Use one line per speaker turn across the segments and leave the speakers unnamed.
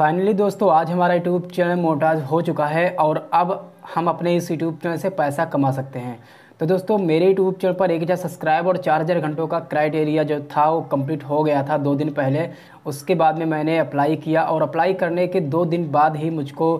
finally दोस्तों आज हमारा यूट्यूब चैनल मोटाज हो चुका है और अब हम अपने इस यूट्यूब चैनल से पैसा कमा सकते हैं तो दोस्तों मेरे यूट्यूब चैनल पर एक हज़ार सब्सक्राइब और चार हज़ार घंटों का क्राइटेरिया जो था वो कंप्लीट हो गया था दो दिन पहले उसके बाद में मैंने अप्लाई किया और अप्लाई करने के दो दिन बाद ही मुझको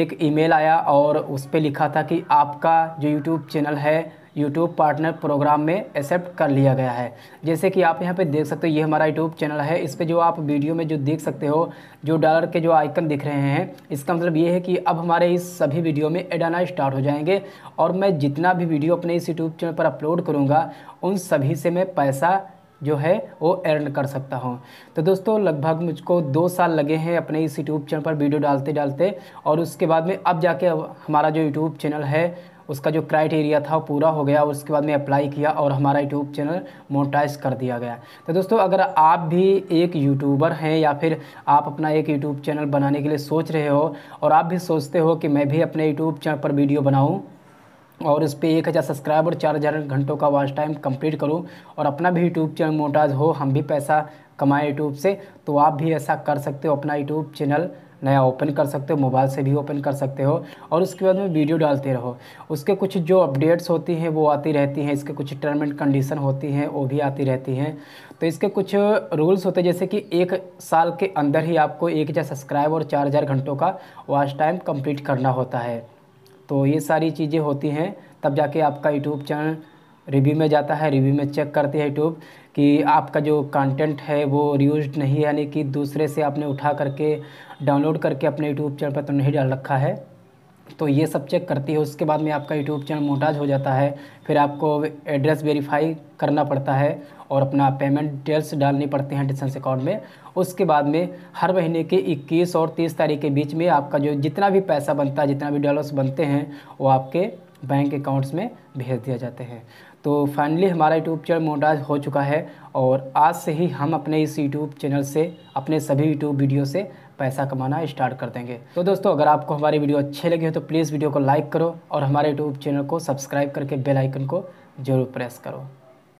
एक ईमेल आया और उस पर लिखा था कि आपका जो यूट्यूब चैनल है यूट्यूब पार्टनर प्रोग्राम में एक्सेप्ट कर लिया गया है जैसे कि आप यहाँ पे देख सकते हो ये हमारा यूट्यूब चैनल है इस पर जो आप वीडियो में जो देख सकते हो जो डॉलर के जो आइकन दिख रहे हैं इसका मतलब ये है कि अब हमारे इस सभी वीडियो में एड आना स्टार्ट हो जाएंगे और मैं जितना भी वीडियो अपने इस यूट्यूब चैनल पर अपलोड करूँगा उन सभी से मैं पैसा जो है वो अर्न कर सकता हूँ तो दोस्तों लगभग मुझको दो साल लगे हैं अपने इस यूट्यूब चैनल पर वीडियो डालते डालते और उसके बाद में अब जाके हमारा जो यूट्यूब चैनल है उसका जो क्राइटेरिया था वो पूरा हो गया और उसके बाद में अप्लाई किया और हमारा यूट्यूब चैनल मोटाइज कर दिया गया तो दोस्तों अगर आप भी एक यूट्यूबर हैं या फिर आप अपना एक यूट्यूब चैनल बनाने के लिए सोच रहे हो और आप भी सोचते हो कि मैं भी अपने यूट्यूब चैनल पर वीडियो बनाऊँ और इस पर एक हज़ार सब्सक्राइबर चार हज़ार घंटों का वॉच टाइम कंप्लीट करूँ और अपना भी यूट्यूब चैनल मोटाज हो हम भी पैसा कमाएँ यूट्यूब से तो आप भी ऐसा कर सकते हो अपना यूट्यूब चैनल नया ओपन कर सकते हो मोबाइल से भी ओपन कर सकते हो और उसके बाद में वीडियो डालते रहो उसके कुछ जो अपडेट्स होती हैं वो आती रहती हैं इसके कुछ टर्म एंड कंडीशन होती हैं वो भी आती रहती हैं तो इसके कुछ रूल्स होते हैं जैसे कि एक साल के अंदर ही आपको एक हज़ार सब्सक्राइब और चार हज़ार घंटों का वॉच टाइम कम्प्लीट करना होता है तो ये सारी चीज़ें होती हैं तब जाके आपका यूट्यूब चैनल रिव्यू में जाता है रिव्यू में चेक करते हैं यूट्यूब कि आपका जो कंटेंट है वो रीयूज नहीं यानी कि दूसरे से आपने उठा करके डाउनलोड करके अपने यूट्यूब चैनल पर तो नहीं डाल रखा है तो ये सब चेक करती है उसके बाद में आपका यूट्यूब चैनल मोटाज हो जाता है फिर आपको एड्रेस वेरीफाई करना पड़ता है और अपना पेमेंट डिटेल्स डालनी पड़ती हैं डिस्टेंस अकाउंट में उसके बाद में हर महीने के 21 और 30 तारीख के बीच में आपका जो जितना भी पैसा बनता है जितना भी डॉलर्स बनते हैं वो आपके बैंक अकाउंट्स में भेज दिया जाते हैं तो फाइनली हमारा यूट्यूब चैनल मोटाज हो चुका है और आज से ही हम अपने इस यूट्यूब चैनल से अपने सभी यूट्यूब वीडियो से पैसा कमाना स्टार्ट कर देंगे तो दोस्तों अगर आपको हमारी वीडियो अच्छे लगे हो तो प्लीज़ वीडियो को लाइक करो और हमारे यूट्यूब चैनल को सब्सक्राइब करके बेलाइकन को ज़रूर प्रेस करो